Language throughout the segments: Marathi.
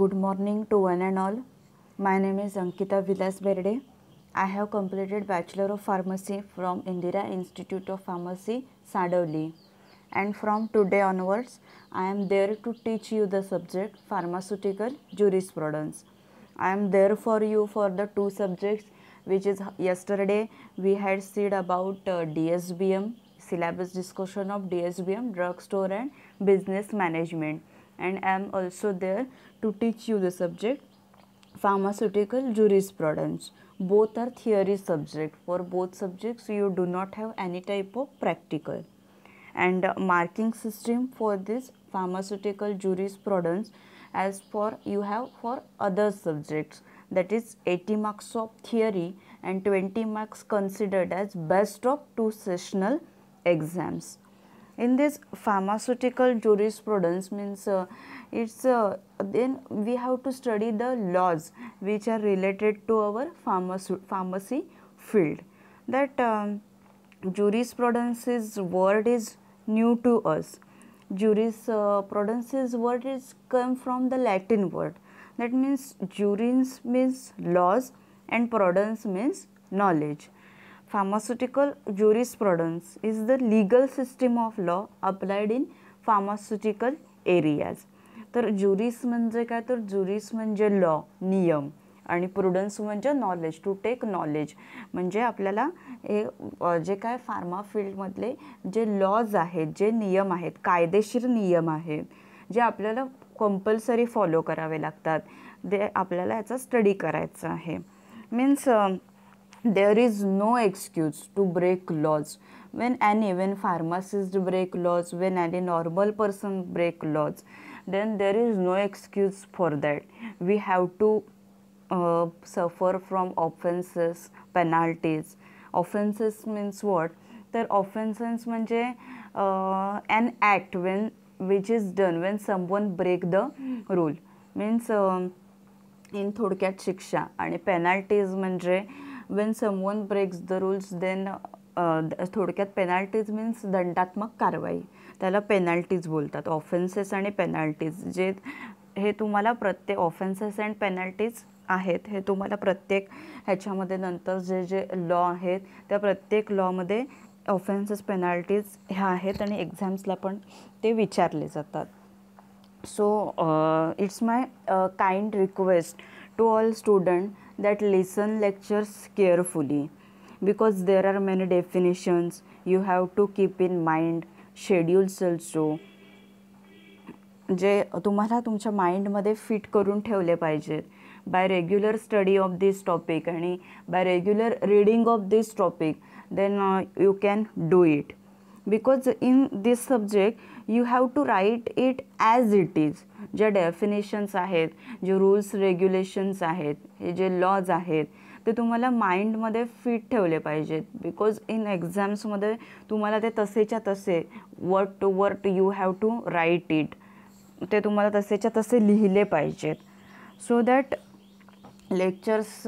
Good morning to one and all. My name is Ankita Vilas Berde. I have completed Bachelor of Pharmacy from Indira Institute of Pharmacy, Sadovli. And from today onwards, I am there to teach you the subject Pharmaceutical Jurisprudence. I am there for you for the two subjects which is yesterday we had said about uh, DSBM, syllabus discussion of DSBM, drugstore and business management and am also there to teach you the subject pharmaceutical jurisprudence both are theory subject for both subjects you do not have any type of practical and marking system for this pharmaceutical jurisprudence as for you have for other subjects that is 80 marks of theory and 20 marks considered as best of two sessional exams in this pharmaceutical jurisprudence means uh, it's uh, then we have to study the laws which are related to our pharmacy, pharmacy field that um, jurisprudence's word is new to us jurisprudence's word is come from the latin word that means juris means laws and prudence means knowledge pharmaceutical jurisprudence is the legal system of law applied in pharmaceutical areas तर ज्युरिस म्हणजे काय तर ज्युरिस म्हणजे लॉ नियम आणि प्रुडन्स म्हणजे नॉलेज टू टेक नॉलेज म्हणजे आपल्याला हे जे काय फार्मा फील्डमधले जे लॉज आहेत जे नियम आहेत कायदेशीर नियम आहेत जे आपल्याला कंपल्सरी फॉलो करावे लागतात ते आपल्याला याचा स्टडी करायचा आहे means there is no excuse to break laws when an even pharmacist break laws when any normal person break laws then there is no excuse for that we have to uh, suffer from offenses penalties offenses means what offenses means म्हणजे an act when which is done when some one break the rule means in थोडक्यात शिक्षा आणि पेनाल्टीज म्हणजे when someone breaks the rules then थोडक्यात पेनाल्टीज मीन्स दंडात्मक कारवाई त्याला पेनाल्टीज बोलतात ऑफेन्सेस आणि पेनाल्टीज जे हे तुम्हाला प्रत्येक ऑफेन्सेस अँड पेनाल्टीज आहेत हे तुम्हाला प्रत्येक ह्याच्यामध्ये नंतर जे जे लॉ आहेत त्या प्रत्येक लॉमध्ये ऑफेन्सेस पेनाल्टीज ह्या आहेत आणि एक्झाम्सला पण ते विचारले जातात So, uh, it's my uh, kind request to all students that listen lectures carefully because there are many definitions you have to keep in mind schedules also जे तुम्हाला तुमच्या माइंडमध्ये फिट करून ठेवले पाहिजेत by regular study of this topic by regular reading of this topic then then you can do it because in this subject you have to write it as it is ज्या डेफिनेशन्स आहेत जे रूल्स रेग्युलेशन्स आहेत हे जे लॉज आहेत ते तुम्हाला माइंडमध्ये फिट ठेवले पाहिजेत बिकॉज इन एक्झाम्समध्ये तुम्हाला ते तसेच्या तसे word to word you have to write it ते तुम्हाला तसेच्या तसे लिहिले पाहिजेत सो दॅट लेक्चर्स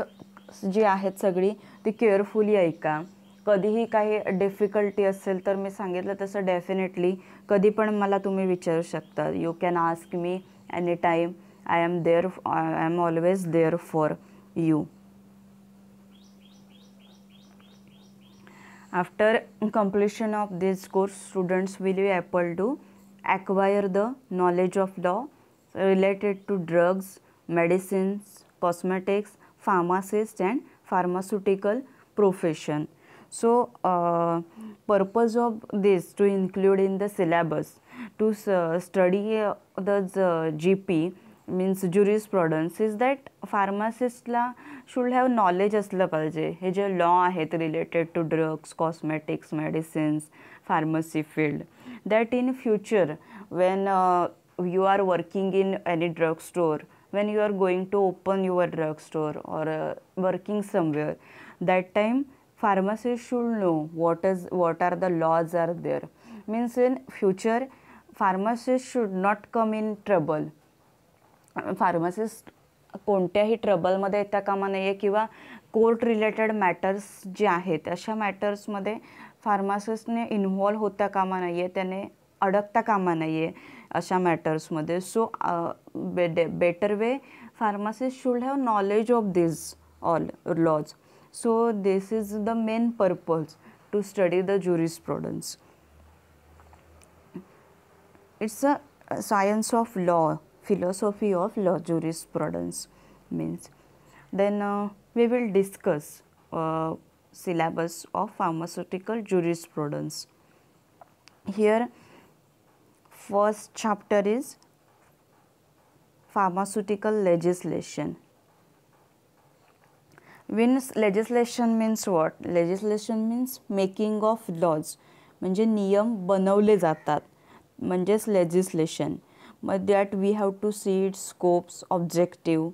जी आहेत सगळी ती केअरफुली ऐका कधीही काही डिफिकल्टी असेल तर मी सांगितलं तसं डेफिनेटली कधी पण मला तुम्ही विचारू शकता you can ask me any time I am there I am always there for you after completion of this course students will you able to acquire the knowledge of law related to drugs medicines cosmetics pharmacist and pharmaceutical profession So, uh, purpose of this to include in the syllabus to study uh, the GP means jurisprudence is that pharmacist la should have knowledge as la palje. He je law hai related to drugs, cosmetics, medicines, pharmacy field. That in future when uh, you are working in any drug store, when you are going to open your drug store or working somewhere, that time pharmacist should know what is what are the laws are there means in future pharmacist should not come in trouble pharmacist कोणत्याही ट्रबलमध्ये येता कामा नाही आहे किंवा कोर्ट रिलेटेड मॅटर्स जे आहेत अशा मॅटर्समध्ये फार्मासिस्टने इन्व्हॉल्व होता कामा नाही आहे त्याने अडकता कामा नाही आहे अशा मॅटर्समध्ये so better way pharmacist should have knowledge of this all laws So this is the main purpose to study the jurisprudence. It's a science of law, philosophy of law, jurisprudence means. Then uh, we will discuss uh, syllabus of pharmaceutical jurisprudence. Here first chapter is pharmaceutical legislation means legislation means what legislation means making of laws म्हणजे नियम बनवले जातात म्हणजेच लेजिस्लेशन मग that we have to see it scopes objective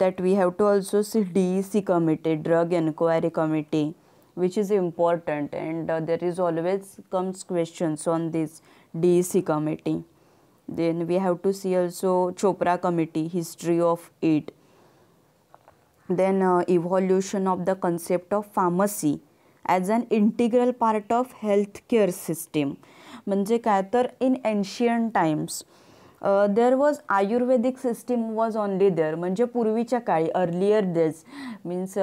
that we have to also see DEC committee, drug inquiry committee, which is important and uh, there is always comes questions on this DEC committee. Then we have to see also Chopra committee, history of it. Then evolution of the concept of pharmacy as an integral part of health care system म्हणजे काय तर in ancient times there was Ayurvedic system was only there म्हणजे पूर्वीच्या काळी earlier days means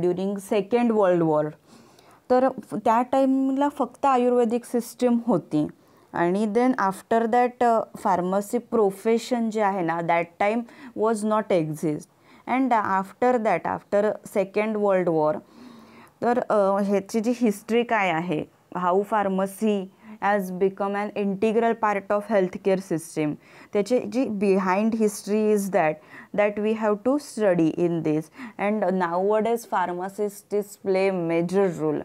during second world war तर त्या टाईमला फक्त आयुर्वेदिक सिस्टीम होती आणि then after that pharmacy profession जे आहे ना that time was not exist and after that after second world war तर ह्याची जी हिस्ट्री काय आहे how pharmacy as become an integral part of health care system त्याची जी behind history is that that we have to study in this and nowadays pharmacist is play major role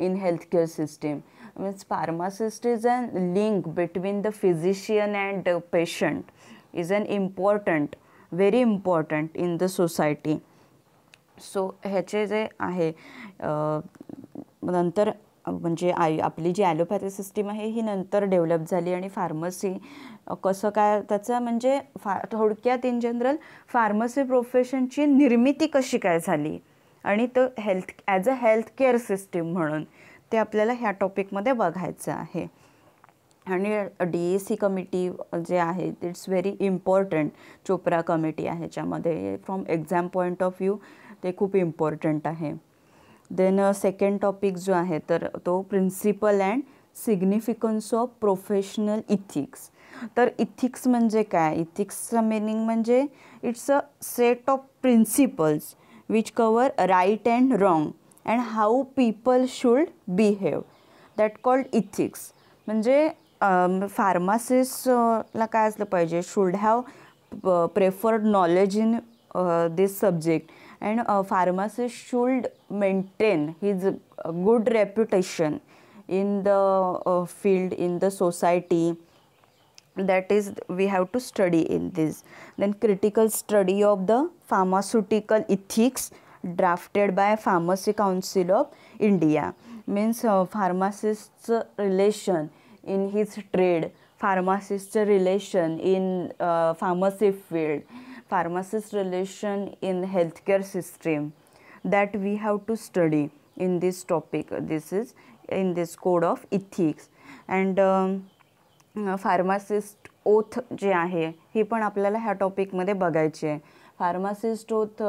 in health care system means pharmacist is an link between the physician and patient is an important very important in the society so ह्याचे जे आहे नंतर म्हणजे आय आपली जी ॲलोपॅथी सिस्टीम आहे ही नंतर डेव्हलप झाली आणि फार्मसी कसं काय त्याचं म्हणजे फा थोडक्यात इन जनरल फार्मसी प्रोफेशनची निर्मिती कशी काय झाली आणि तो health as a health care system म्हणून ते आपल्याला ह्या टॉपिकमध्ये बघायचं आहे आणि डी ए सी कमिटी जे आहे it's very important Chopra committee आहे ह्याच्यामध्ये from exam point of view ते खूप इम्पॉर्टंट आहे देन सेकंड टॉपिक जो आहे तर तो principle and significance of professional ethics तर इथिक्स म्हणजे काय इथिक्सचं मिनिंग म्हणजे it's a set of principles which cover right and wrong and how people should behave that called ethics म्हणजे फार्मासिस्टला काय असलं पाहिजे should have preferred knowledge in this subject and pharmacist should maintain his good reputation in the field in the society that is we have to study in this then critical study of the pharmaceutical ethics drafted by pharmacy council of India means फार्मासिस्टचं रिलेशन इन हिज ट्रेड फार्मासिस्टचं relation in pharmacy field pharmacist relation in healthcare system that we have to study in this topic this is in this code of ethics and pharmacist oath जे आहे ही पण आपल्याला ह्या टॉपिकमध्ये बघायची आहे फार्मासिस्ट होत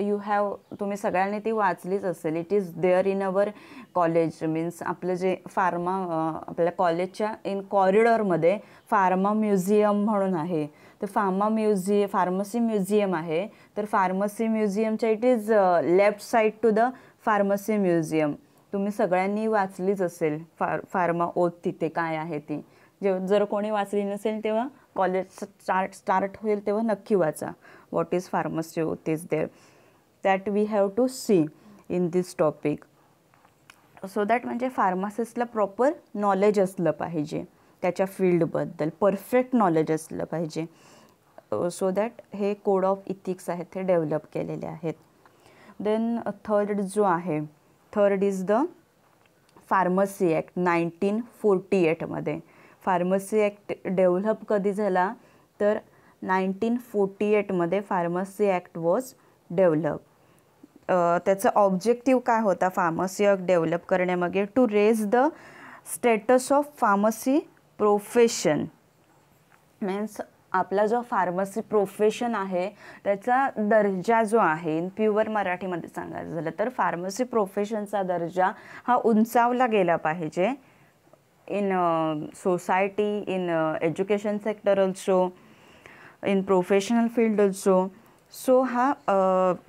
यू हॅव तुम्ही सगळ्यांनी ती वाचलीच असेल it is there in our college means आपलं जे फार्मा आपल्या कॉलेजच्या इन कॉरिडॉरमध्ये फार्मा म्युझियम म्हणून आहे तर फार्मा म्युझिय फार्मसी म्युझियम आहे तर फार्मसी म्युझियमच्या it is left side to the pharmacy museum तुम्ही सगळ्यांनी वाचलीच असेल फार फार्मा ओत तिथे काय आहे ती जेव जर कोणी वाचली नसेल तेव्हा कॉलेज स्टार्ट स्टार्ट होईल तेव्हा नक्की वाचा what is is there that we have to see in this topic so that म्हणजे फार्मासिस्टला प्रॉपर नॉलेज असलं पाहिजे त्याच्या फील्डबद्दल परफेक्ट नॉलेज असलं पाहिजे सो दॅट हे कोड ऑफ इथिक्स आहेत हे डेव्हलप केलेले आहेत देन थर्ड uh, जो आहे third is the pharmacy act nineteen forty एटमध्ये फार्मसी ॲक्ट डेव्हलप कधी झाला तर नाईन्टीन फोर्टी एटमध्ये फार्मसी ॲक्ट वॉज डेव्हलप त्याचं ऑब्जेक्टिव्ह काय होता फार्मसी ॲक्ट डेव्हलप करण्यामागे to raise the status of pharmacy profession means आपला जो फार्मसी प्रोफेशन आहे त्याचा दर्जा जो आहे इन प्युअर मराठीमध्ये सांगायचं झालं तर फार्मसी प्रोफेशनचा दर्जा हा उंचावला गेला पाहिजे in society in education sector also in professional field also so हा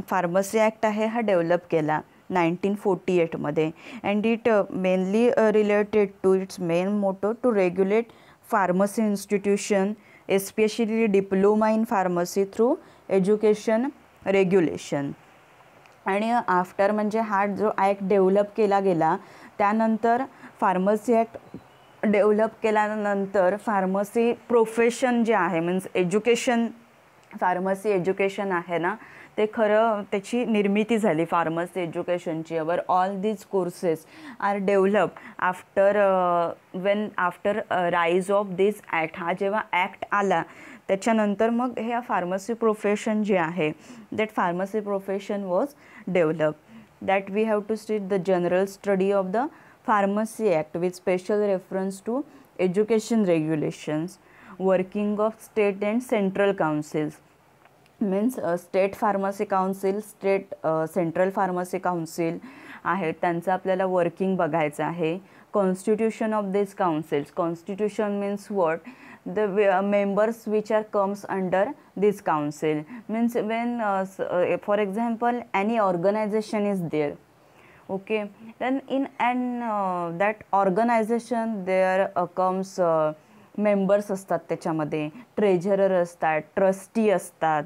फार्मसी ॲक्ट आहे हा डेव्हलप केला नाईन्टीन फोर्टी एटमध्ये and it mainly related to its main motto to regulate pharmacy institution especially diploma in pharmacy through education regulation आणि आफ्टर म्हणजे हा जो ॲक्ट डेव्हलप केला गेला त्यानंतर फार्मसी ॲक्ट डेव्हलप केल्यानंतर फार्मसी प्रोफेशन जे आहे मीन्स एज्युकेशन फार्मसी एज्युकेशन आहे ना ते खरं त्याची निर्मिती झाली फार्मसी एज्युकेशनची our all these courses are develop after when after rise of this act हा जेव्हा ॲक्ट आला त्याच्यानंतर मग हे फार्मसी प्रोफेशन जे आहे that pharmacy profession was develop that we have to study the general study of the pharmacy act with special reference to education regulations working of state and central councils means state pharmacy council state central pharmacy council आहे त्यांचं आपल्याला वर्किंग बघायचं आहे constitution of this councils constitution means what the members which are comes under this council means when for example any organisation is there okay then in and that organisation there a comes members असतात त्याच्यामध्ये ट्रेझरर असतात ट्रस्टी असतात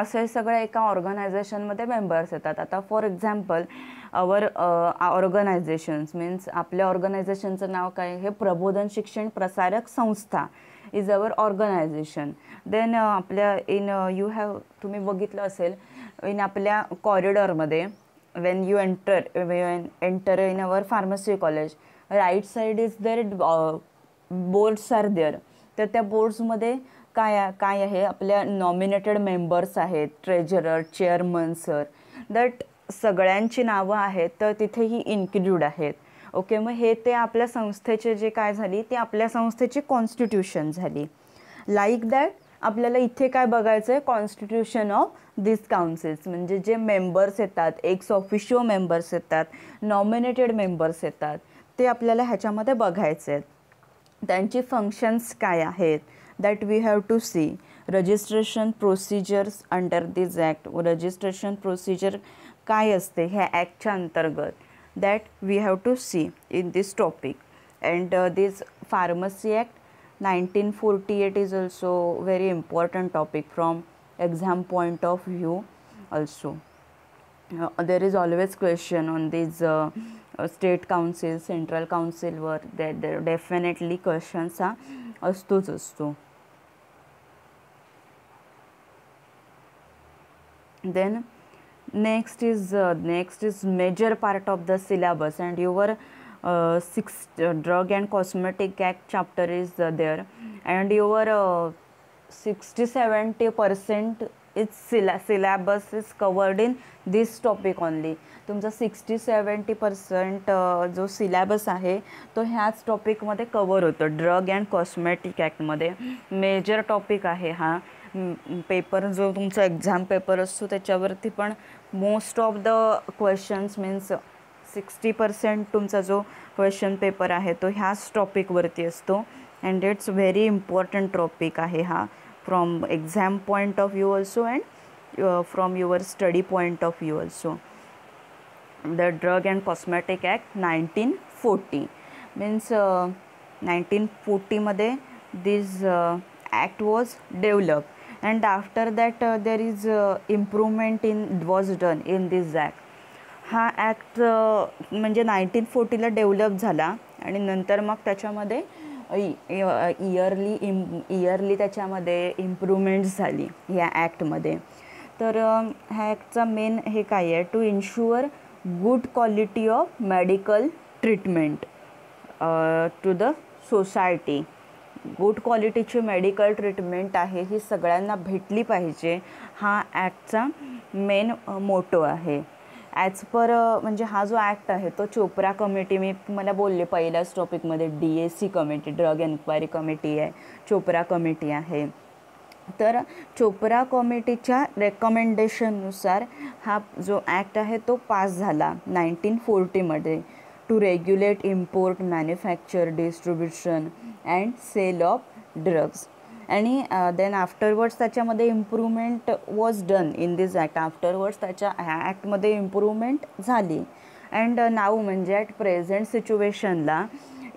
असे सगळे एका ऑर्गनायझेशनमध्ये मेंबर्स येतात आता for example our organisations means आपल्या ऑर्गनायझेशनचं नाव काय हे Prabodhan Shikshan Prasarak Sanstha is our organisation then आपल्या इन यू हॅव तुम्ही बघितलं असेल इन आपल्या कॉरिडॉरमध्ये when you enter when enter in our pharmacy college right side is there uh, boards are there तर त्या बोर्ड्समध्ये काय काय आहे आपल्या नॉमिनेटेड मेंबर्स आहेत ट्रेजरर चेअरमन सर दॅट सगळ्यांची नावं आहेत तर तिथेही इन्क्ल्यूड आहेत ओके मग हे ते आपल्या संस्थेचे जे काय झाली ते आपल्या संस्थेची कॉन्स्टिट्यूशन झाली लाईक दॅट आपल्याला इथे काय बघायचं आहे कॉन्स्टिट्यूशन ऑफ दिस काउन्सिल्स म्हणजे जे मेंबर्स येतात एक्स ऑफिशियो मेंबर्स येतात नॉमिनेटेड मेंबर्स येतात ते आपल्याला ह्याच्यामध्ये बघायचे आहेत त्यांची फंक्शन्स काय आहेत that we have to see registration procedures under this act registration procedure काय असते ह्या ॲक्टच्या अंतर्गत that we have to see in this topic and this pharmacy act 1948 is also very important topic from exam point of view also uh, there is always question on these uh, uh state council central council were there, there definitely questions are astu asto then next is uh, next is major part of the syllabus and you were. And drug and cosmetic is the there and your sixty 60 percent is सिला syllabus is covered in this topic only तुमचा सिक्स्टी सेवन्टी पर्सेंट जो सिलॅबस आहे तो ह्याच टॉपिकमध्ये कवर होतो ड्रग अँड कॉस्मेटिक ॲक्टमध्ये मेजर टॉपिक आहे हा पेपर जो तुमचा एक्झाम पेपर असतो त्याच्यावरती पण most of the questions means sixty percent तुमचा जो क्वेश्चन पेपर आहे तो ह्याच टॉपिकवरती असतो and it's very important topic आहे हा from exam point of view also and from your study point of view also the drug and cosmetic act nineteen forty means nineteen फोर्टीमध्ये this act was develop and after that there is improvement in was done in this act हा ॲक्ट म्हणजे नाईन्टीन फोर्टीला डेव्हलप झाला आणि नंतर मग त्याच्यामध्ये इयरली इम इयरली त्याच्यामध्ये इम्प्रूव्हमेंट्स झाली या ॲक्टमध्ये तर ह्या ॲक्टचा मेन हे काय आहे to ensure good quality of medical treatment to the society good क्वालिटीची मेडिकल ट्रीटमेंट आहे ही सगळ्यांना भेटली पाहिजे हा ॲक्टचा मेन मोटो आहे ॲज पर म्हणजे हा जो ॲक्ट आहे तो चोप्रा कमिटी मी मला बोलले पहिल्याच टॉपिकमध्ये D S C committee drug enquiry committee आहे चोप्रा कमिटी आहे तर चोप्रा कमिटीच्या रेकमेंडेशननुसार हा जो ॲक्ट आहे तो पास झाला नाईन्टीन फोर्टीमध्ये to regulate import manufacture distribution and sale of drugs आणि देन आफ्टरवर्ड्स त्याच्यामध्ये improvement was done in this act afterwards त्याच्या ह्या ॲक्टमध्ये इम्प्रूवमेंट झाली अँड नाऊ म्हणजे ॲट प्रेझेंट सिच्युएशनला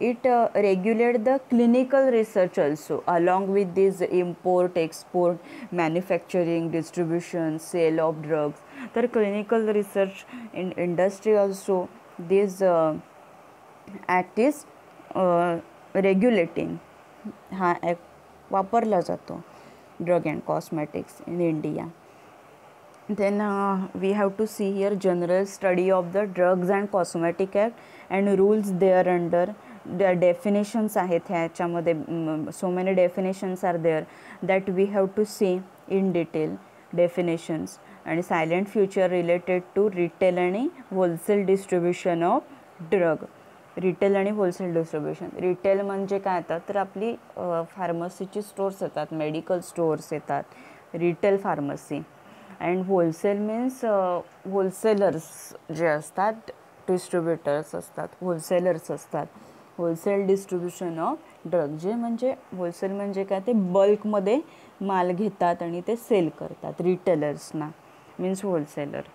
it regulate the clinical research also along with this import export manufacturing distribution sale of drugs तर clinical research in industry also this act is regulating हा ॲक्ट वापरला जातो drug and cosmetics in India then we have to see here general study of the drugs and cosmetic act and rules there under the definitions आहेत आहेत ह्याच्यामध्ये so many definitions are there that we have to see in detail definitions आणि salient features related to retail आणि wholesale distribution of drug retail आणि होलसेल डिस्ट्रीब्युशन रिटेल म्हणजे काय येतात तर आपली फार्मसीची स्टोर्स येतात मेडिकल स्टोर्स येतात retail pharmacy and wholesale means wholesalers जे असतात डिस्ट्रीब्युटर्स असतात होलसेलर्स असतात होलसेल डिस्ट्रीब्युशन ऑफ ड्रग जे म्हणजे होलसेल म्हणजे काय ते बल्कमध्ये माल घेतात आणि ते सेल करतात रिटेलर्सना मीन्स होलसेलर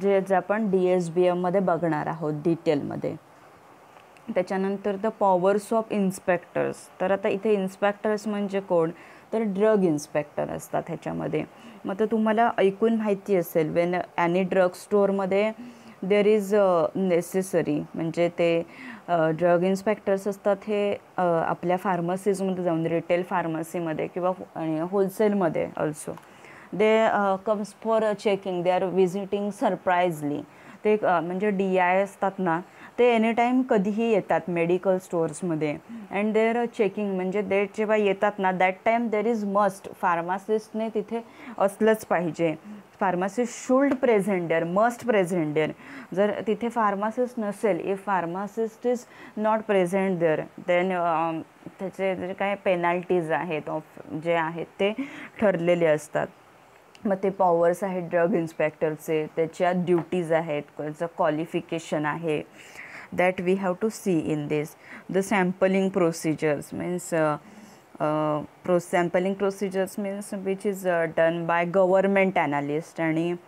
जे जे आपण डी एस बी एममध्ये बघणार आहोत डिटेलमध्ये त्याच्यानंतर द पॉवर्स ऑफ इन्स्पेक्टर्स तर आता इथे इन्स्पेक्टर्स म्हणजे कोण तर ड्रग इन्स्पेक्टर असतात ह्याच्यामध्ये मग तर तुम्हाला ऐकून माहिती असेल वेन ॲनी ड्रग स्टोअरमध्ये देअर इज नेसेसरी म्हणजे ते ड्रग इन्स्पेक्टर्स असतात हे आपल्या फार्मसीजमध्ये जाऊन रिटेल फार्मसीमध्ये किंवा होलसेलमध्ये also they comes for checking they are visiting surprisingly ते म्हणजे डी आय असतात ना ते एनी टाईम कधीही येतात मेडिकल स्टोअर्समध्ये अँड देअर चेकिंग म्हणजे ते जेव्हा येतात ना that time there is must फार्मासिस्टने तिथे असलंच पाहिजे pharmacist should present there must present जर तिथे फार्मासिस्ट नसेल if pharmacist is not present there then त्याचे जे काय पेनाल्टीज आहेत ऑफ जे आहेत ते ठरलेले असतात मग ते पॉवर्स आहेत ड्रग इन्स्पेक्टरचे त्याच्या ड्युटीज आहेत त्याचं क्वालिफिकेशन आहे that we have to see in this the sampling procedures means uh, uh, pro sampling procedures means which is uh, done by government analyst and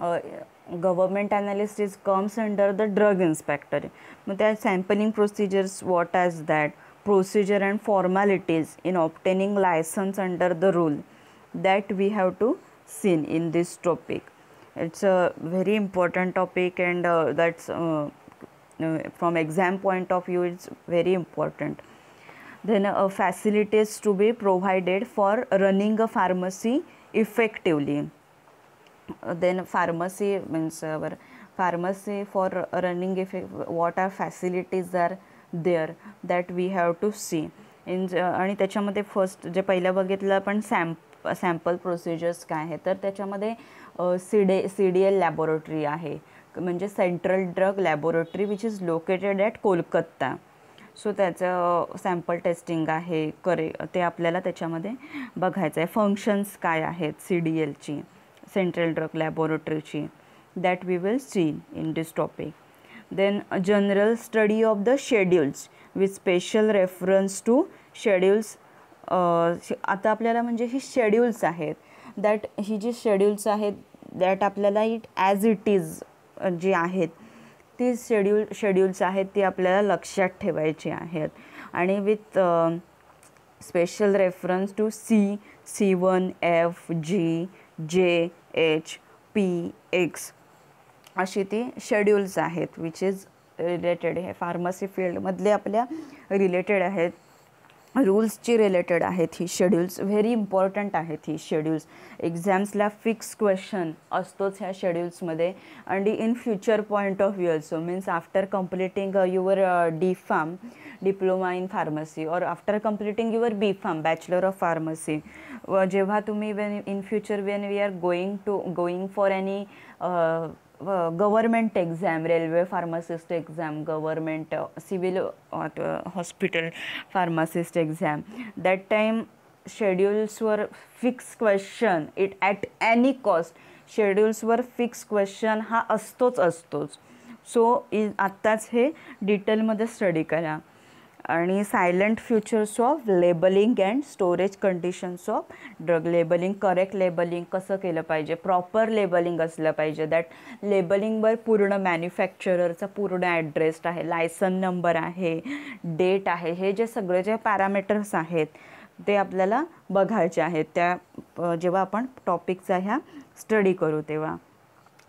uh, government analyst is comes under the drug inspector but that sampling procedures what is that procedure and formalities in obtaining license under the rule that we have to see in this topic it's a very important topic and uh, that's uh, from exam point of view it's very important then uh, facilities to be provided for running a pharmacy effectively uh, then pharmacy means our pharmacy for running if what are facilities are there that we have to see in आणि त्याच्यामध्ये फर्स्ट जे पहिलं बघितलं आपण सॅम्प सॅम्पल प्रोसिजर्स काय आहे तर त्याच्यामध्ये C D C D L laboratory आहे म्हणजे central drug laboratory which is located at Kolkata so त्याचं सॅम्पल टेस्टिंग आहे करे ते आपल्याला त्याच्यामध्ये बघायचं आहे फंक्शन्स काय आहेत सी डी एलची सेंट्रल ड्रग लॅबोरेटरीची that we will see in this topic then general study of the schedules with special reference to schedules आता आपल्याला म्हणजे ही शेड्युल्स आहेत दॅट ही जी शेड्यूल्स आहेत दॅट आपल्याला इट ॲज इट इज जी आहेत ती शेड्यूल शेड्यूल्स आहेत ती आपल्याला लक्षात ठेवायची आहेत आणि with special reference to C C one F G J H P X अशी ती शेड्यूल्स आहेत विच इज रिलेटेड हे फार्मसी फील्डमधले आपल्या रिलेटेड आहेत रूल्सची रिलेटेड आहेत ही शेड्यूल्स व्हेरी इम्पॉर्टंट आहेत ही शेड्यूल्स एक्झाम्सला फिक्स क्वेश्चन असतोच ह्या शेड्यूल्समध्ये and in future point of view also means after completing your D pharm diploma in pharmacy और after completing your B pharm bachelor of pharmacy जेव्हा तुम्ही when in future when we are going to going for any government exam railway pharmacist exam government civil hospital pharmacist exam that time शेड्युल्सवर fix question it at any cost शेड्युल्सवर fix question हा असतोच असतोच सो इ आत्ताच हे डिटेलमध्ये स्टडी करा आणि salient features of labelling and storage conditions of drug labelling correct labelling कसं केलं पाहिजे प्रॉपर लेबलिंग असलं पाहिजे दॅट लेबलिंगवर पूर्ण मॅन्युफॅक्चररचा पूर्ण ॲड्रेस आहे लायसन नंबर आहे डेट आहे हे जे सगळे जे पॅरामीटर्स आहेत ते आपल्याला बघायचे आहेत त्या जेव्हा आपण टॉपिकचा ह्या स्टडी करू तेव्हा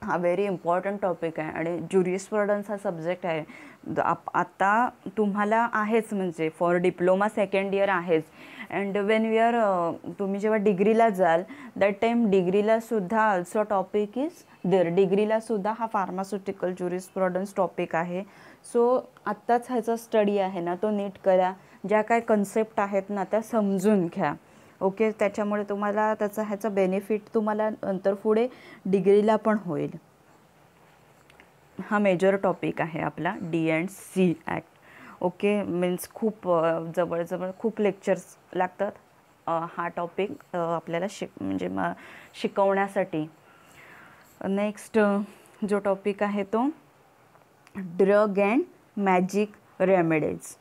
हा व्हेरी इम्पॉर्टंट टॉपिक आहे आणि ज्युरिस्प्रुडन्स हा सब्जेक्ट आहे आप आत्ता तुम्हाला आहेच म्हणजे फॉर डिप्लोमा सेकंड इयर आहेच अँड वेन वी आर तुम्ही जेव्हा डिग्रीला जाल दॅट टाईम डिग्रीलासुद्धा ऑल्सो टॉपिक इज देर डिग्रीलासुद्धा हा फार्मास्युटिकल ज्युरिस्प्रुडन्स टॉपिक आहे सो आत्ताच ह्याचा स्टडी आहे ना तो नीट करा ज्या काय कन्सेप्ट आहेत ना त्या समजून घ्या ओके त्याच्यामुळे तुम्हाला त्याचा ह्याचा बेनिफिट तुम्हाला नंतर पुढे डिग्रीला पण होईल हा मेजर टॉपिक आहे आपला D and C act okay means खूप जवळजवळ खूप लेक्चर्स लागतात हा टॉपिक आपल्याला शिक म्हणजे म शिकवण्यासाठी नेक्स्ट जो टॉपिक आहे तो ड्रग अँड मॅजिक रेमेडीज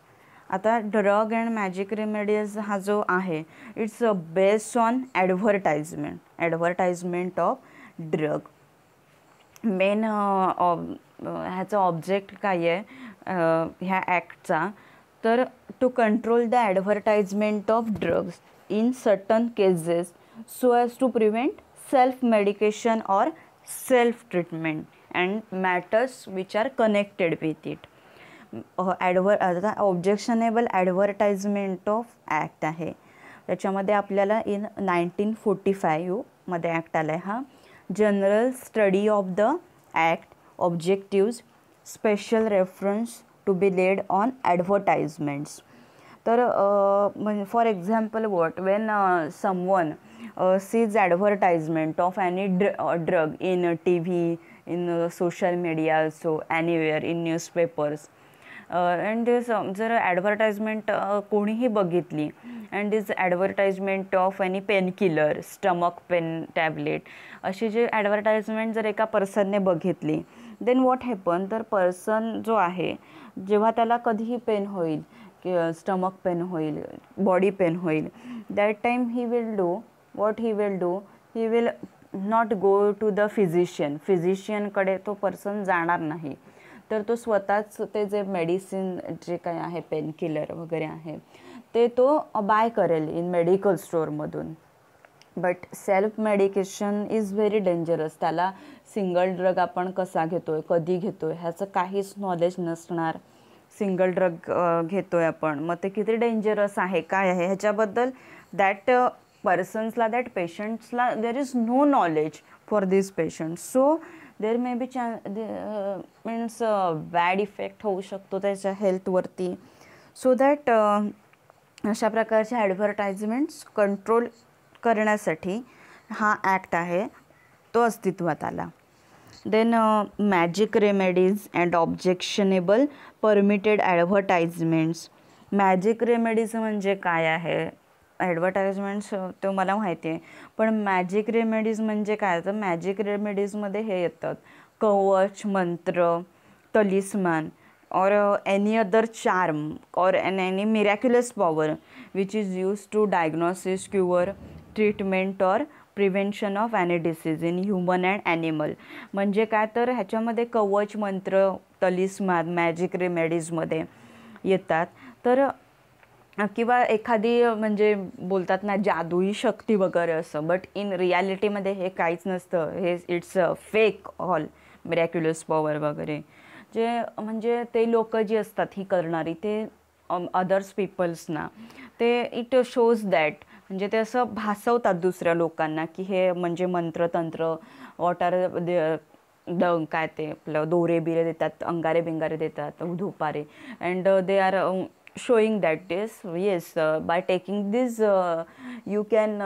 आता ड्रग अँड मॅजिक रेमेडीज हा जो आहे it's a based on advertisement advertisement of drug main ह्याचा ऑब्जेक्ट काय आहे uh, ह्या ॲक्टचा तर to control the advertisement of drugs in certain cases so as to prevent self medication or self treatment and matters which are connected with it ॲडव्हर ऑब्जेक्शनेबल ॲडव्हर्टाइजमेंट ऑफ ॲक्ट आहे त्याच्यामध्ये आपल्याला इन नाईन्टीन फोर्टी फाईव्हमध्ये ॲक्ट आला आहे हा general study of the act objectives special reference to be laid on advertisements तर म्हणजे for example what when someone sees advertisement of any ड्र drug in T V in social media so anywhere in newspapers and जर ॲडव्हर्टाइजमेंट कोणीही बघितली and is advertisement of any pain killer stomach pain tablet अशी जे ॲडव्हर्टाइजमेंट जर एका पर्सनने बघितली देन वॉट हॅपन तर पर्सन जो आहे जेव्हा त्याला कधीही पेन होईल की स्टमक पेन होईल बॉडी पेन होईल that time he will do what he will do he will not go to the physician फिजिशियनकडे तो पर्सन जाणार नाही तर तो स्वतःच ते जे मेडिसिन जे काय आहे पेनकिलर वगैरे आहे ते तो बाय करेल इन मेडिकल स्टोअरमधून but self medication is very dangerous त्याला सिंगल ड्रग आपण कसा घेतो आहे कधी घेतो आहे ह्याचं काहीच नॉलेज नसणार सिंगल ड्रग घेतो आहे आपण मग ते किती डेंजरस आहे काय आहे ह्याच्याबद्दल दॅट पर्सन्सला दॅट पेशंट्सला there is no knowledge for this patient so there may be चॅन मीन्स बॅड इफेक्ट होऊ शकतो त्याच्या हेल्थवरती सो दॅट अशा प्रकारच्या ॲडव्हर्टायजमेंट्स कंट्रोल करण्यासाठी हा ॲक्ट आहे तो अस्तित्वात आला then magic remedies and objectionable permitted advertisements magic remedies म्हणजे काय आहे ॲडव्हर्टाईजमेंट्स तो मला माहिती आहे पण मॅजिक रेमेडीज म्हणजे काय तर मॅजिक रेमेडीजमध्ये हे येतात कवच मंत्र तलिस्मान और एनी अदर चार्म और an any miraculous power which is use to diagnosis cure treatment और prevention of any disease in human and animal म्हणजे काय तर ह्याच्यामध्ये कवच मंत्र तलिस्मान मॅजिक रेमेडीजमध्ये येतात तर किंवा एखादी म्हणजे बोलतात ना जादुई शक्ती वगैरे असं बट इन रियालिटीमध्ये हे काहीच नसतं हे it's a fake all miraculous power वगैरे जे म्हणजे ते लोक जी असतात ही करणारी ते अदर्स पीपल्सना ते इट शोज दॅट म्हणजे ते असं भासवतात दुसऱ्या लोकांना की हे म्हणजे मंत्रतंत्र वॉटर द काय ते आपलं दोरे बिरे देतात अंगारे बिंगारे देतात धुपारे and they are showing that is yes uh, by taking this uh, you can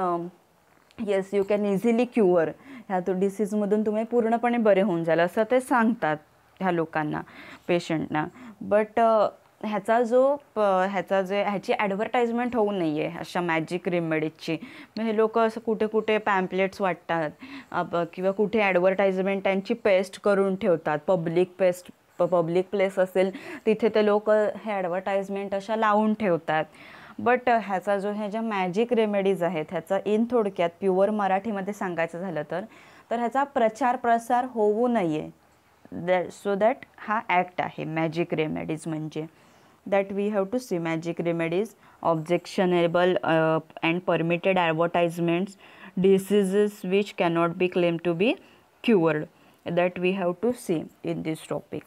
yes you can easily cure ह्या तो डिसीजमधून तुम्ही पूर्णपणे बरे होऊन जाल असं ते सांगतात ह्या लोकांना पेशंटना बट uh, ह्याचा जो ह्याचा जे ह्याची ॲडव्हर्टाइजमेंट होऊ नाही आहे अशा मॅजिक रेमेडीजची मग हे लोक असं कुठे कुठे पॅम्पलेट्स वाटतात किंवा कुठे ॲडव्हर्टाइजमेंट त्यांची पेस्ट करून ठेवतात पब्लिक पेस्ट पब्लिक प्लेस असेल तिथे ते लोक हे ॲडव्हर्टाईजमेंट अशा लावून ठेवतात बट ह्याचा जो ह्या ज्या मॅजिक रेमेडीज आहेत ह्याचा इन थोडक्यात प्युअर मराठीमध्ये सांगायचं झालं तर तर ह्याचा प्रचार प्रसार होऊ नये दॅट सो दॅट हा ॲक्ट आहे मॅजिक रेमेडीज म्हणजे that we have to C magic remedies objectionable and permitted advertisements diseases which cannot be claim to be क्युअर्ड that we have to see in this topic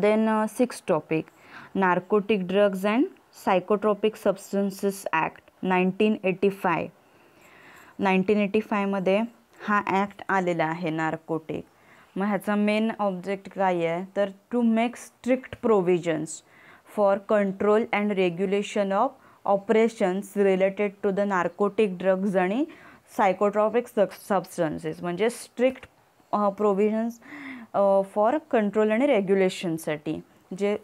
then uh, topic narcotic narcotic and and सायकोट्रॉपिक substances act nineteen eighty five nineteen eighty फायमध्ये हा ॲक्ट आलेला आहे नार्कोटिक मग ह्याचा मेन ऑब्जेक्ट काय आहे तर to make strict provisions for control and regulation of operations related to the narcotic drugs आणि सायकोट्रॉपिक सब सबस्टन्सेस म्हणजे strict provisions uh, for control आणि रेग्युलेशनसाठी जे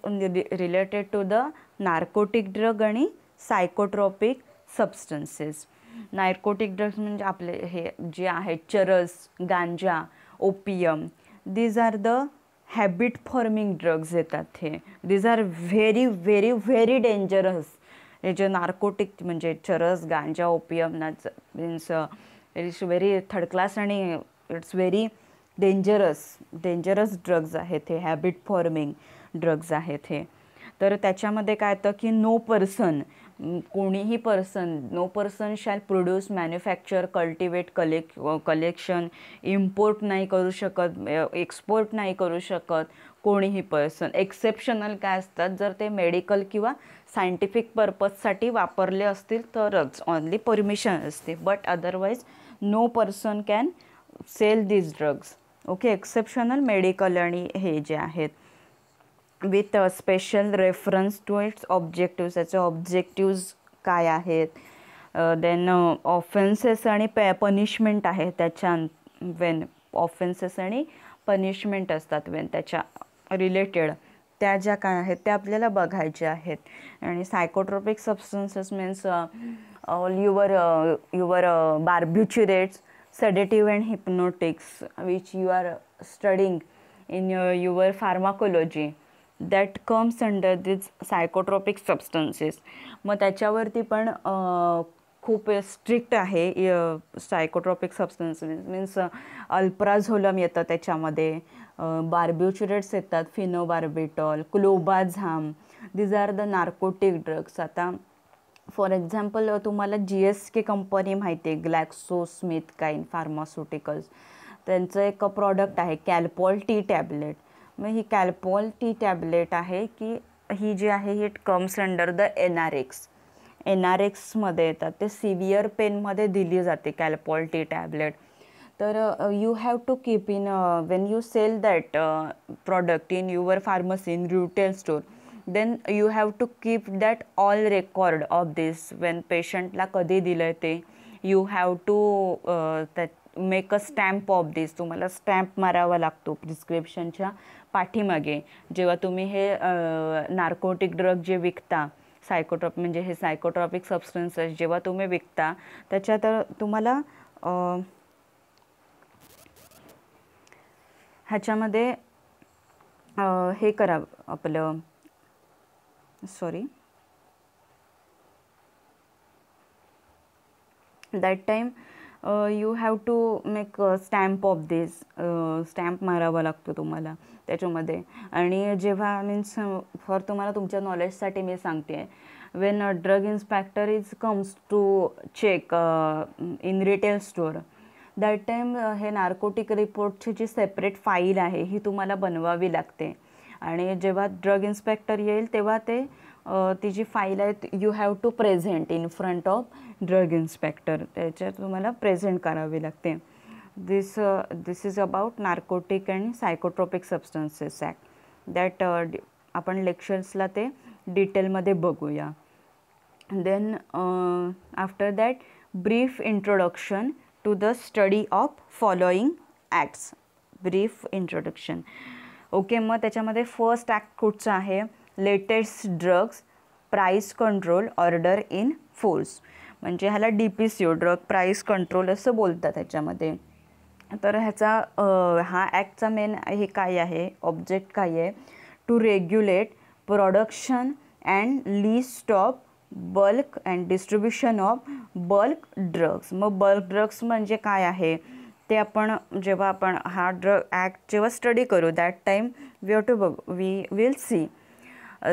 related to the narcotic drug आणि सायकोट्रॉपिक सबस्टन्सेस नार्कोटिक ड्रग्स म्हणजे आपले हे जे आहे charas ganja opium these are the habit forming drugs येतात हे these are very very very dangerous हे जे नार्कोटिक म्हणजे चरस गांजा ओपियम नाच means it's very third class आणि it's very dangerous dangerous drugs आहेत हे हॅबिट फॉर्मिंग ड्रग्ज आहेत हे तर त्याच्यामध्ये काय होतं की नो पर्सन कोणीही person no person shall produce manufacture cultivate collect collection import नाही करू शकत एक्सपोर्ट नाही करू शकत कोणीही पर्सन एक्सेप्शनल काय असतात जर ते मेडिकल किंवा सायंटिफिक पर्पजसाठी वापरले असतील तरच ऑनली परमिशन असते but otherwise no person can sell this drugs okay exceptional medical आणि हे जे आहेत with special reference to its objectives याचे ऑब्जेक्टिव्ज काय आहेत देन ऑफेन्सेस आणि पे पनिशमेंट आहे त्याच्या वेन ऑफेन्सेस आणि पनिशमेंट असतात वेन त्याच्या रिलेटेड त्या ज्या काय आहेत त्या आपल्याला बघायच्या आहेत आणि psychotropic substances means all your your barbiturates sedative and hypnotics which you are studying in your, pharmacology that comes under this psychotropic substances मग त्याच्यावरती पण खूप स्ट्रिक्ट आहे सायकोट्रॉपिक सबस्टन्सेस मीन्स अल्प्राझोलम येतं त्याच्यामध्ये बार्ब्युच्युरेट्स येतात phenobarbital clobazam these are the narcotic drugs आता फॉर एक्झाम्पल तुम्हाला जी एस के कंपनी माहिती आहे ग्लॅक्सो स्मिथ काईन फार्मास्युटिकल्स त्यांचं एक प्रॉडक्ट आहे कॅल्पॉल टी टॅबलेट मग ही कॅल्पॉल टी टॅबलेट आहे की ही जी आहे ही it comes under the N R X N R एक्समध्ये येतात ते सिव्हिअर पेनमध्ये दिली जाते कॅल्पॉल टी टॅबलेट तर you have to keep in when you sell that product in your pharmacy in retail store then you have to keep that all record of this when पेशंटला कधी दिलं ते यू हॅव टू त्या make a stamp of this तुम्हाला स्टॅम्प मारावा लागतो प्रिस्क्रिप्शनच्या पाठीमागे जेव्हा तुम्ही हे नार्कोटिक ड्रग जे विकता सायकोट्रॉप म्हणजे हे सायकोट्रॉपिक सबस्टन्सेस जेव्हा तुम्ही विकता त्याच्यात तुम्हाला ह्याच्यामध्ये हे करा आपलं sorry that time you have to make stamp of this stamp मारावा लागतो तुम्हाला त्याच्यामध्ये आणि जेव्हा मीन्स फॉर uh, तुम्हाला तुमच्या नॉलेजसाठी मी सांगते आहे when drug inspector is comes to check in retail store that time हे नार्कोटिक रिपोर्टची जी सेपरेट फाईल आहे ही तुम्हाला बनवावी लागते आणि जेव्हा ड्रग इन्स्पेक्टर येईल तेव्हा ते ती जी फाईल आहे you have to present in front of drug inspector त्याच्यात तुम्हाला प्रेझेंट करावी लागते this this is about narcotic and psychotropic substances act that आपण लेक्चर्सला ते डिटेलमध्ये बघूया then after that brief introduction to the study of following acts brief introduction okay मग त्याच्यामध्ये फर्स्ट ॲक्ट कुठचं आहे latest drugs price control order in force म्हणजे ह्याला D P C O drug price control असं बोलतात ह्याच्यामध्ये तर ह्याचा हा ॲक्टचा मेन हे काय आहे ऑब्जेक्ट काय आहे टू रेग्युलेट प्रोडक्शन अँड ली stop bulk and distribution of bulk drugs मग बल्क ड्रग्स म्हणजे काय आहे ते आपण जेव्हा आपण हा ड्रग ॲक्ट जेव्हा स्टडी करू दॅट टाईम वी टू बघ वी विल सी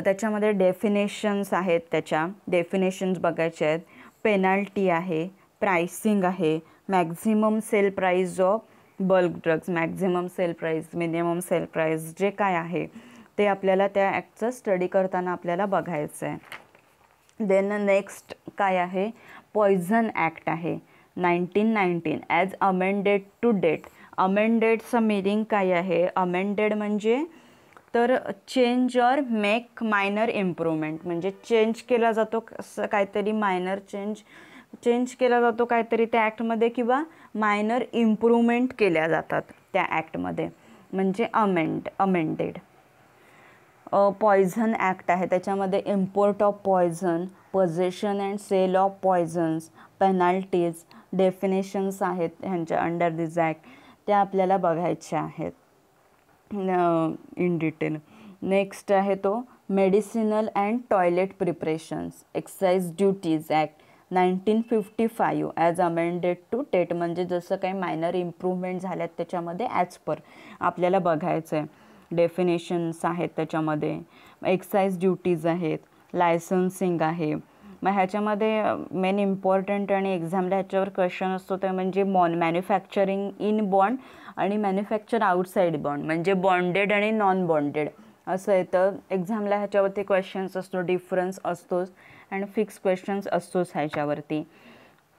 त्याच्यामध्ये डेफिनेशन्स आहेत त्याच्या डेफिनेशन्स बघायचे आहेत पेनाल्टी आहे प्राइसिंग आहे maximum sale price of bulk drugs maximum sale price minimum sale price जे काय आहे ते आपल्याला त्या ॲक्टचं स्टडी करताना आपल्याला बघायचं आहे देन नेक्स्ट काय आहे पॉयझन ॲक्ट आहे nineteen nineteen as amended to date अमेंडेडचं मिनिंग काय आहे अमेंडेड म्हणजे तर change or make minor improvement म्हणजे चेंज केला जातो काहीतरी मायनर चेंज चेंज केला जातो काहीतरी त्या ॲक्टमध्ये किंवा मायनर इम्प्रूव्हमेंट केल्या जातात त्या ॲक्टमध्ये म्हणजे अमेंड अमेंडेड पॉयझन ॲक्ट आहे त्याच्यामध्ये import of poison possession and sale of poisons penalties definitions आहेत ह्यांच्या अंडर दिस ॲक्ट त्या आपल्याला बघायच्या आहेत इन डिटेल नेक्स्ट आहे तो medicinal and toilet preparations excise duties act nineteen fifty five as amended to date म्हणजे जसं काही मायनर इम्प्रूव्हमेंट झाल्यात त्याच्यामध्ये ॲज पर आपल्याला बघायचं आहे डेफिनेशन्स आहेत त्याच्यामध्ये एक्साईज ड्युटीज आहेत लायसन्सिंग आहे मग ह्याच्यामध्ये मेन इम्पॉर्टंट आणि एक्झामला ह्याच्यावर क्वेश्चन असतो ते म्हणजे मॉन मॅन्युफॅक्चरिंग इन बॉन्ड आणि मॅन्युफॅक्चर आउटसाईड बॉन्ड म्हणजे बॉन्डेड आणि नॉन बॉन्डेड असं येतं एक्झामला ह्याच्यावरती क्वेश्चन्स असतो डिफरन्स असतोच अँड फिक्स क्वेश्चन्स असतोच ह्याच्यावरती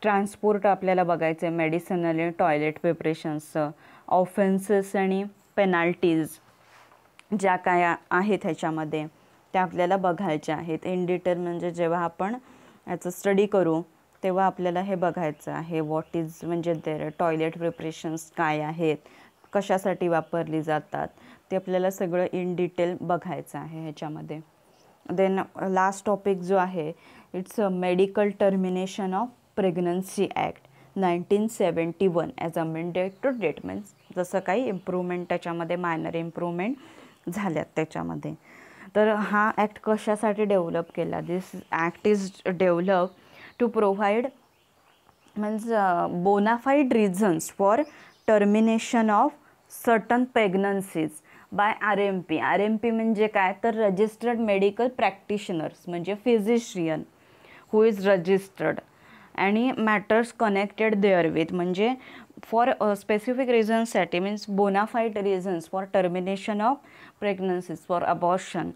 ट्रान्सपोर्ट आपल्याला बघायचं आहे मेडिसिनल टॉयलेट प्रिपरेशन्सचं ऑफेन्सेस आणि पेनाल्टीज ज्या काय आहेत ह्याच्यामध्ये त्या आपल्याला बघायच्या आहेत इन डिटेल म्हणजे जेव्हा आपण याचं स्टडी करू तेव्हा आपल्याला हे बघायचं आहे वॉट इज म्हणजे देर टॉयलेट प्रिपरेशन्स काय आहेत कशासाठी वापरली जातात ते आपल्याला सगळं इन डिटेल बघायचं आहे ह्याच्यामध्ये देन लास्ट टॉपिक जो आहे it's a medical termination of pregnancy act nineteen seventy one as a date to डेटमेंट्स जसं काही इम्प्रूव्हमेंट त्याच्यामध्ये मायनर इम्प्रूव्हमेंट झाल्यात त्याच्यामध्ये तर हा ॲक्ट कशासाठी डेव्हलप केला this act is develop to provide means bona fide reasons for termination of certain pregnancies by R M P R M P म्हणजे काय तर रजिस्टर्ड मेडिकल प्रॅक्टिशनर्स म्हणजे फिजिशियन हू इज रजिस्टर्ड आणि मॅटर्स कनेक्टेड देअर विथ म्हणजे फॉर स्पेसिफिक रिझन्ससाठी means bona fide reasons for termination of pregnancies for abortion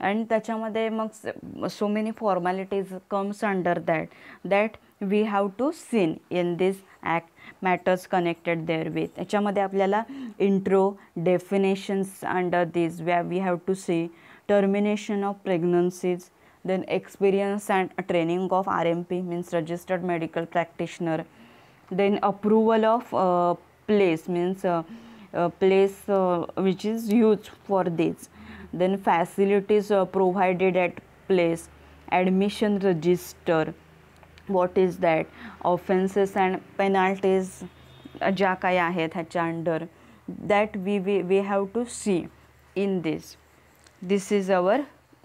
and त्याच्यामध्ये मग so many formalities comes under that that we have to seen in this act matters connected there with याच्यामध्ये आपल्याला इंट्रो डेफिनेशन्स अंडर दिस वॅ we have to see termination of pregnancies then experience and training of RMP means registered medical practitioner then approval of uh, place means uh, uh, place uh, which is used for this then facilities provided at place admission register what is that offenses and penalties uh, ज्या काही आहेत ह्याच्या we that we we we have to see in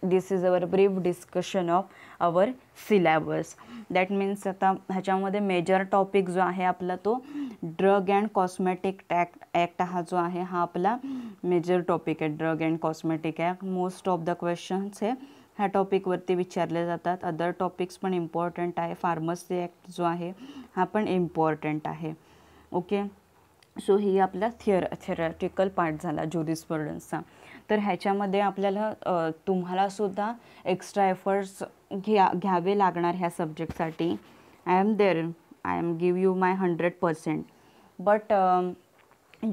this is our brief discussion of our syllabus that means आता ह्याच्यामध्ये मेजर टॉपिक जो आहे आपला तो ड्रग अँड कॉस्मेटिक टॅक्ट ॲक्ट हा जो आहे हा आपला मेजर टॉपिक आहे drug and cosmetic act most of the questions हे ह्या टॉपिकवरती विचारले जातात अदर टॉपिक्स पण इम्पॉर्टंट आहे फार्मसी ॲक्ट जो आहे हा पण इम्पॉर्टंट आहे ओके सो ही आपला थिअर थिअरॅटिकल पार्ट झाला ज्युरिस्पर्डन्सचा तर ह्याच्यामध्ये आपल्याला तुम्हालासुद्धा एक्स्ट्रा एफर्ट्स घ्या घ्यावे लागणार ह्या सब्जेक्टसाठी I am there I am give you my hundred percent but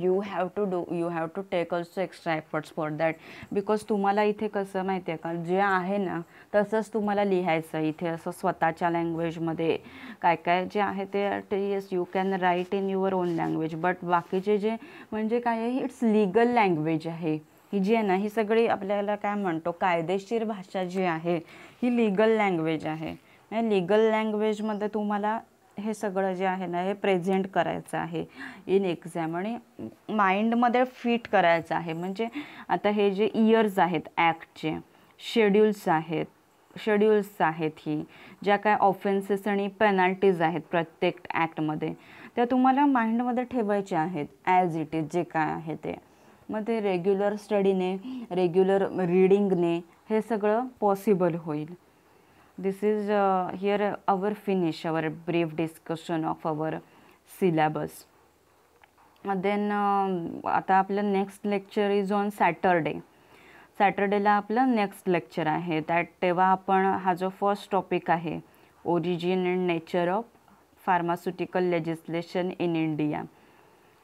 you have to do you have to take also extra efforts for that because तुम्हाला इथे कसं माहिती आहे का जे आहे ना तसंच तुम्हाला लिहायचं इथे असं स्वतःच्या लँग्वेजमध्ये काय काय जे आहे ते yes you can write in your own language but बाकीचे जे म्हणजे काय आहे इट्स लिगल लँग्वेज आहे ही जी आहे ना ही सगळी आपल्याला काय म्हणतो कायदेशीर भाषा जी आहे ही लिगल लँग्वेज आहे लिगल म्हणजे लँग्वेजमध्ये तुम्हाला हे सगळं जे आहे ना हे प्रेझेंट करायचं आहे इन एक्झॅम आणि माइंडमध्ये फिट करायचं आहे म्हणजे आता हे जे इयर्स आहेत ॲक्टचे शेड्युल्स आहेत शेड्युल्स आहेत ही ज्या काय ऑफेन्सेस आणि पेनाल्टीज आहेत प्रत्येक ॲक्टमध्ये त्या तुम्हाला माइंडमध्ये ठेवायच्या आहेत ॲज इट इज जे काय आहे ते मग ते रेग्युलर स्टडीने रेग्युलर रीडिंगने हे सगळं पॉसिबल होईल this is here our finish our brief discussion of our syllabus then आता आपलं next lecture is on Saturday सॅटरडेला आपलं नेक्स्ट लेक्चर आहे दॅट तेव्हा आपण हा जो फर्स्ट टॉपिक आहे origin and nature of pharmaceutical legislation in India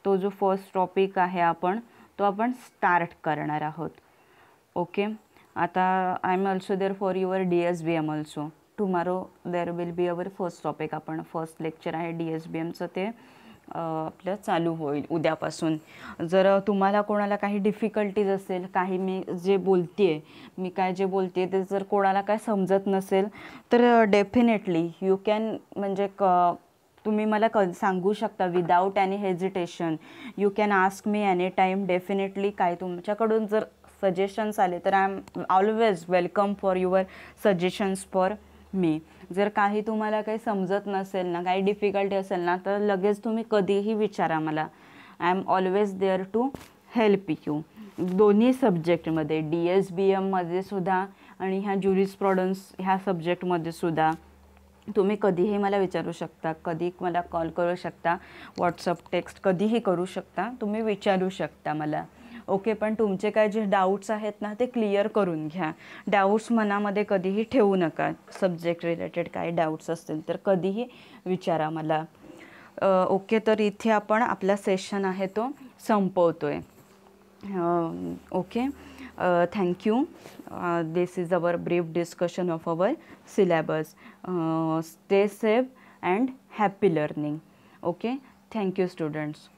तो जो फर्स्ट टॉपिक आहे आपण तो आपण स्टार्ट करणार आहोत ओके आता I am also there for your D S B M also tomorrow there will be our first topic आपण फर्स्ट लेक्चर आहे डी एस बी एमचं ते आपलं चालू होईल उद्यापासून जर तुम्हाला कोणाला काही डिफिकल्टीज असेल काही मी जे बोलते आहे मी काय जे बोलते ते जर कोणाला काय समजत नसेल तर डेफिनेटली यू कॅन म्हणजे क तुम्ही मला क सांगू शकता without any hesitation you can ask me any time definitely काय तुमच्याकडून जर सजेशन्स आले तर I am always welcome for your suggestions for me जर काही तुम्हाला काही समजत नसेल ना काही डिफिकल्टी असेल ना तर लगेच तुम्ही कधीही विचारा मला I am always there to help you दोन्ही सब्जेक्टमध्ये डी एस बी एममध्ये सुद्धा आणि ह्या ज्युरिस्प्रॉडन्स ह्या सब्जेक्टमध्ये सुद्धा तुम्ही कधीही मला विचारू शकता कधी मला कॉल करू शकता व्हॉट्सअप टेक्स्ट कधीही करू शकता तुम्ही विचारू शकता मला ओके पण तुमचे काय जे डाऊट्स आहेत ना ते क्लिअर करून घ्या डाऊट्स मनामध्ये कधीही ठेवू नका सब्जेक्ट रिलेटेड काही डाऊट्स असतील तर कधीही विचारा मला ओके तर इथे आपण आपला सेशन आहे तो संपवतो आहे okay thank you uh, this is our brief discussion of our syllabus uh, stay safe and happy learning okay thank you students